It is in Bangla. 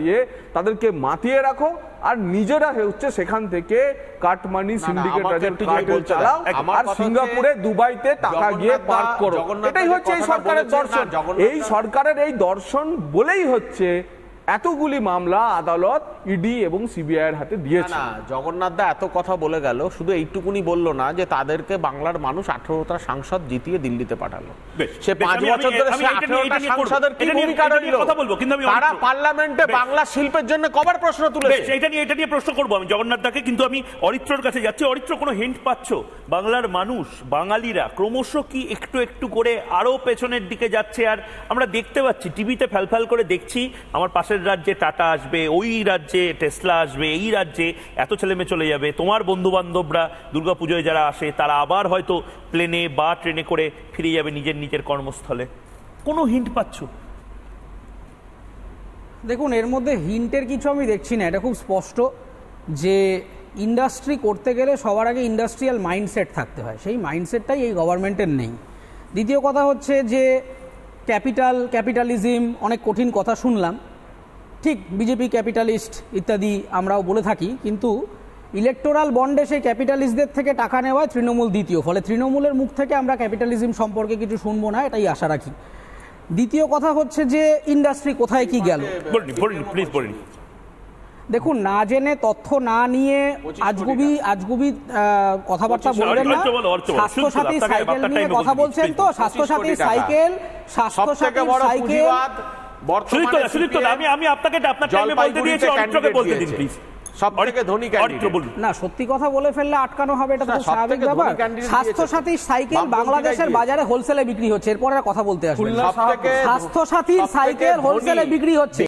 দিয়ে তাদেরকে মাতিয়ে রাখো আর নিজেরা হচ্ছে সেখান থেকে কাটমানি সিন্ডিকেট আছে চালাও আর সিঙ্গাপুরে দুবাইতে টাকা গিয়ে পার্ক করো এটাই হচ্ছে এই সরকারের দর্শন এই সরকারের এই দর্শন বলেই হচ্ছে এতগুলি মামলা আদালত ইডি এবং সিবিআই এর হাতে দিয়েছে জগন্নাথ দা এত কথা বলে গেল শুধু এইটুকুনি বলল না যে তাদেরকে বাংলার মানুষ আঠারোটা সাংসদ জিতিয়ে দিল্লিতে পাঠালো সে পাঁচ বছর ধরে সাংসদের কি ভূমিকা রইল কথা বলবো কিন্তু আমি তারা পার্লামেন্টে বাংলা শিল্পের জন্য কবার প্রশ্ন তুলেছে এটা নিয়ে এটা নিয়ে প্রশ্ন করবো আমি জগন্নাথ দাকে কিন্তু আমি অরিত্রর কাছে যাচ্ছি অরিত্র কোনো হিন্ট পাচ্ছ বাংলার মানুষ বাঙালিরা ক্রমশ কি একটু একটু করে আরো পেছনের দিকে যাচ্ছে আর আমরা দেখতে পাচ্ছি টিভিতে ফ্যালফ্যাল করে দেখছি আমার পাশে পাশের রাজ্যে টাটা আসবে ওই রাজ্যে টেসলা আসবে এই রাজ্যে এত ছেলেমেয়ে চলে যাবে তোমার বন্ধুবান্ধবরা দুর্গাপুজোয় যারা আসে তারা আবার হয়তো প্লেনে বা ট্রেনে করে ফিরে যাবে নিজের নিজের কর্মস্থলে কোনো হিন্ট পাচ্ছ দেখুন এর মধ্যে হিন্টের কিছু আমি দেখছি না এটা খুব স্পষ্ট যে ইন্ডাস্ট্রি করতে গেলে সবার আগে ইন্ডাস্ট্রিয়াল মাইন্ডসেট থাকতে হয় সেই মাইন্ডসেটটাই এই গভর্নমেন্টের নেই দ্বিতীয় কথা হচ্ছে যে ক্যাপিটাল ক্যাপিটালিজম অনেক কঠিন কথা শুনলাম ঠিক বিজেপি ক্যাপিটালিস্ট ইত্যাদি আমরাও বলে থাকি কিন্তু ইলেকটোরাল বন্ডে সেই ক্যাপিটালিস্টদের থেকে টাকা নেওয়ায় তৃণমূল দ্বিতীয় ফলে তৃণমূলের মুখ থেকে আমরা ক্যাপিটালিজম সম্পর্কে কিছু শুনবো না এটাই আশা রাখি দ্বিতীয় কথা হচ্ছে যে ইন্ডাস্ট্রি কোথায় কি গেল দেখুন না জেনে তথ্য না নিয়ে আজগুবি আজগুবি কথাবার্তা বলবেন না স্বাস্থ্যসাথী সাইকেল নিয়ে কথা বলছেন তো স্বাস্থ্যসাথী সাইকেল স্বাস্থ্যসাথী সাইকেল বলে ফেললে আটকানো হবে এটা তো স্বাস্থ্য সাথী সাইকেল বাংলাদেশের বাজারে হোলসেলে বিক্রি হচ্ছে এরপরে কথা বলতে আসবে স্বাস্থ্য সাথীর সাইকেল হোলসেলে বিক্রি হচ্ছে